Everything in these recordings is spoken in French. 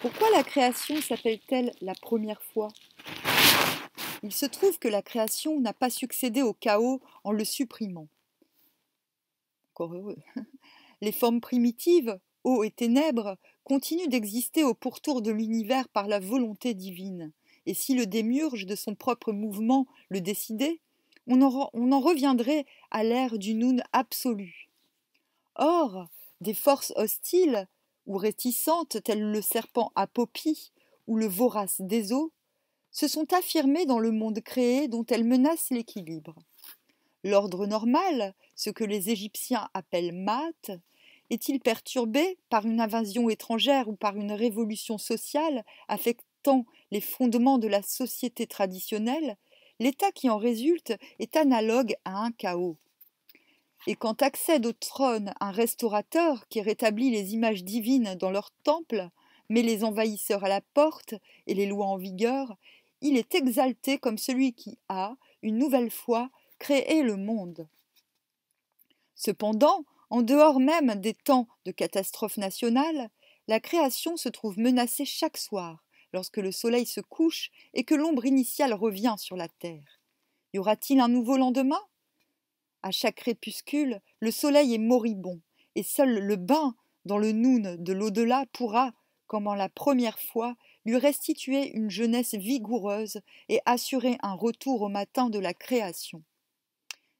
Pourquoi la création s'appelle-t-elle la première fois Il se trouve que la création n'a pas succédé au chaos en le supprimant. Les formes primitives, eau et ténèbres, continuent d'exister au pourtour de l'univers par la volonté divine. Et si le démiurge de son propre mouvement le décidait, on en, on en reviendrait à l'ère du noun absolu. Or, des forces hostiles ou réticentes telles le serpent à ou le vorace des eaux, se sont affirmées dans le monde créé dont elles menacent l'équilibre. L'ordre normal, ce que les Égyptiens appellent mat, est-il perturbé par une invasion étrangère ou par une révolution sociale affectant les fondements de la société traditionnelle L'état qui en résulte est analogue à un chaos. Et quand accède au trône un restaurateur qui rétablit les images divines dans leur temple, met les envahisseurs à la porte et les lois en vigueur, il est exalté comme celui qui a, une nouvelle fois, créé le monde. Cependant, en dehors même des temps de catastrophe nationale, la création se trouve menacée chaque soir, lorsque le soleil se couche et que l'ombre initiale revient sur la terre. Y aura-t-il un nouveau lendemain à chaque crépuscule, le soleil est moribond, et seul le bain dans le noun de l'au-delà pourra, comme en la première fois, lui restituer une jeunesse vigoureuse et assurer un retour au matin de la création.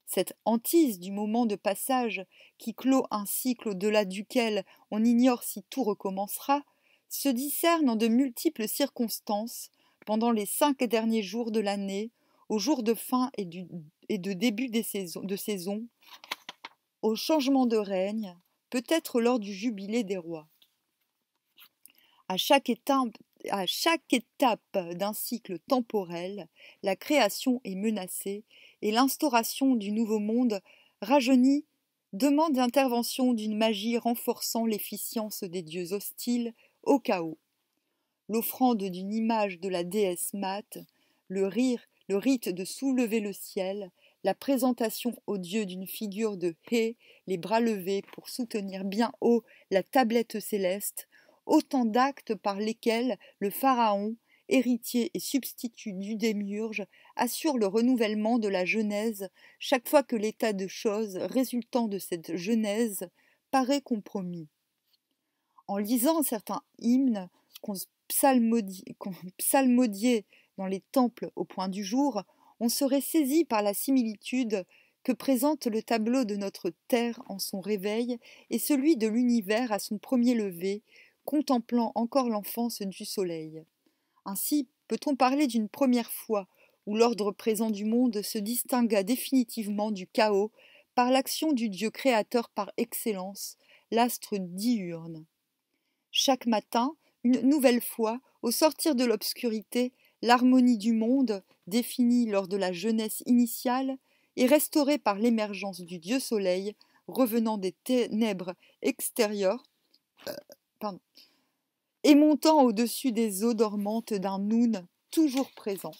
Cette hantise du moment de passage, qui clôt un cycle au-delà duquel on ignore si tout recommencera, se discerne en de multiples circonstances pendant les cinq derniers jours de l'année, au jour de fin et du et de début de saison, au changement de règne, peut-être lors du jubilé des rois. À chaque étape, à chaque étape d'un cycle temporel, la création est menacée et l'instauration du nouveau monde rajeunit demande l'intervention d'une magie renforçant l'efficience des dieux hostiles au chaos. L'offrande d'une image de la déesse Mat, le rire le rite de soulever le ciel, la présentation aux dieux d'une figure de Hé, les bras levés pour soutenir bien haut la tablette céleste, autant d'actes par lesquels le pharaon, héritier et substitut du démiurge, assure le renouvellement de la Genèse chaque fois que l'état de choses résultant de cette Genèse paraît compromis. En lisant certains hymnes qu'on psalmodie, dans les temples au point du jour, on serait saisi par la similitude que présente le tableau de notre Terre en son réveil et celui de l'univers à son premier lever, contemplant encore l'enfance du Soleil. Ainsi peut-on parler d'une première fois où l'ordre présent du monde se distingua définitivement du chaos par l'action du Dieu créateur par excellence, l'astre diurne. Chaque matin, une nouvelle fois, au sortir de l'obscurité, l'harmonie du monde, définie lors de la jeunesse initiale, est restaurée par l'émergence du Dieu Soleil, revenant des ténèbres extérieures, euh, et montant au-dessus des eaux dormantes d'un Noun toujours présent.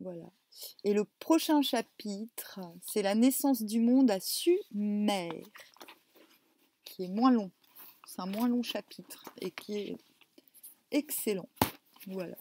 Voilà. Et le prochain chapitre, c'est la naissance du monde à Sumer, qui est moins long. C'est un moins long chapitre et qui est excellent. Voilà.